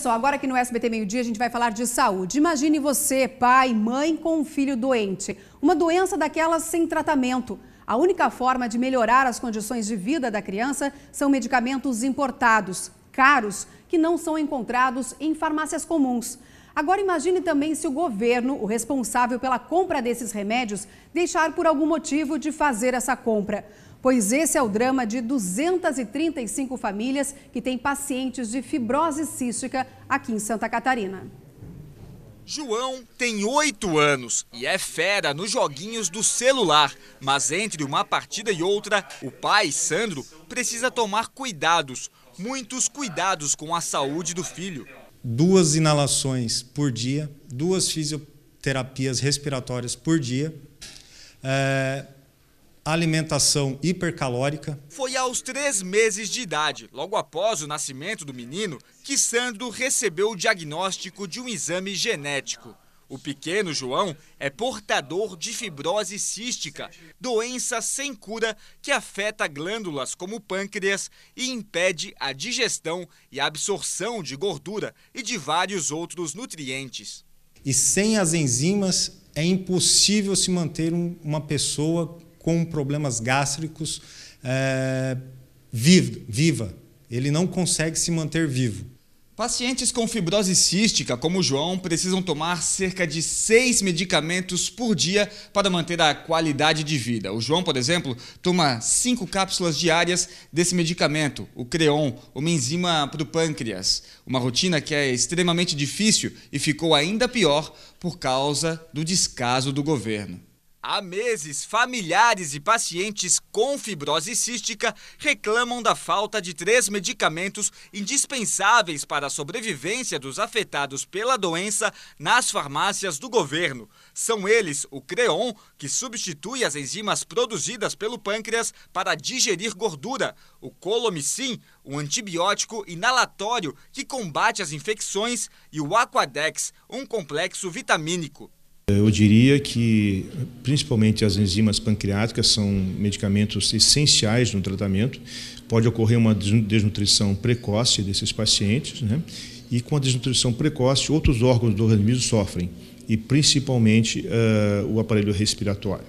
Pessoal, agora aqui no SBT Meio Dia a gente vai falar de saúde. Imagine você, pai, mãe com um filho doente. Uma doença daquelas sem tratamento. A única forma de melhorar as condições de vida da criança são medicamentos importados, caros, que não são encontrados em farmácias comuns. Agora imagine também se o governo, o responsável pela compra desses remédios, deixar por algum motivo de fazer essa compra pois esse é o drama de 235 famílias que têm pacientes de fibrose cística aqui em Santa Catarina. João tem oito anos e é fera nos joguinhos do celular, mas entre uma partida e outra, o pai, Sandro, precisa tomar cuidados, muitos cuidados com a saúde do filho. Duas inalações por dia, duas fisioterapias respiratórias por dia, é alimentação hipercalórica. Foi aos três meses de idade, logo após o nascimento do menino, que Sandro recebeu o diagnóstico de um exame genético. O pequeno João é portador de fibrose cística, doença sem cura que afeta glândulas como o pâncreas e impede a digestão e a absorção de gordura e de vários outros nutrientes. E sem as enzimas é impossível se manter uma pessoa com problemas gástricos é, viva. Ele não consegue se manter vivo. Pacientes com fibrose cística, como o João, precisam tomar cerca de seis medicamentos por dia para manter a qualidade de vida. O João, por exemplo, toma cinco cápsulas diárias desse medicamento, o Creon, uma enzima para o pâncreas. Uma rotina que é extremamente difícil e ficou ainda pior por causa do descaso do governo. Há meses, familiares e pacientes com fibrose cística reclamam da falta de três medicamentos indispensáveis para a sobrevivência dos afetados pela doença nas farmácias do governo. São eles o Creon, que substitui as enzimas produzidas pelo pâncreas para digerir gordura, o Colomicin, um antibiótico inalatório que combate as infecções, e o Aquadex, um complexo vitamínico. Eu diria que, principalmente as enzimas pancreáticas, são medicamentos essenciais no tratamento. Pode ocorrer uma desnutrição precoce desses pacientes, né? e com a desnutrição precoce, outros órgãos do organismo sofrem, e principalmente uh, o aparelho respiratório.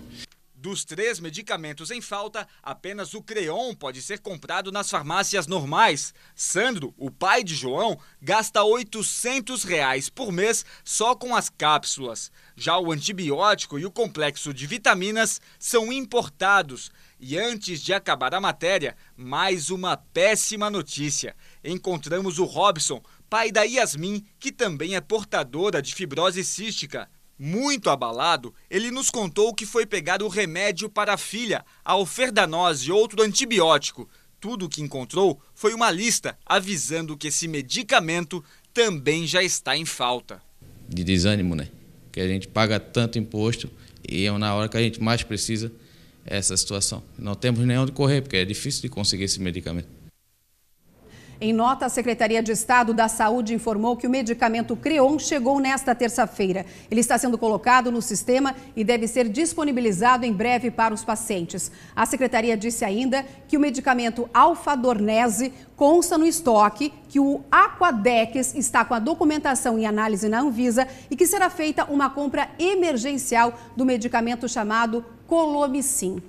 Dos três medicamentos em falta, apenas o Creon pode ser comprado nas farmácias normais. Sandro, o pai de João, gasta 800 reais por mês só com as cápsulas. Já o antibiótico e o complexo de vitaminas são importados. E antes de acabar a matéria, mais uma péssima notícia. Encontramos o Robson, pai da Yasmin, que também é portadora de fibrose cística. Muito abalado, ele nos contou que foi pegar o remédio para a filha, a oferdanose e outro antibiótico. Tudo o que encontrou foi uma lista avisando que esse medicamento também já está em falta. De desânimo, né? Que a gente paga tanto imposto e é na hora que a gente mais precisa essa situação. Não temos nem onde correr, porque é difícil de conseguir esse medicamento. Em nota, a Secretaria de Estado da Saúde informou que o medicamento Creon chegou nesta terça-feira. Ele está sendo colocado no sistema e deve ser disponibilizado em breve para os pacientes. A Secretaria disse ainda que o medicamento Alfadornese consta no estoque, que o Aquadex está com a documentação em análise na Anvisa e que será feita uma compra emergencial do medicamento chamado Colomicin.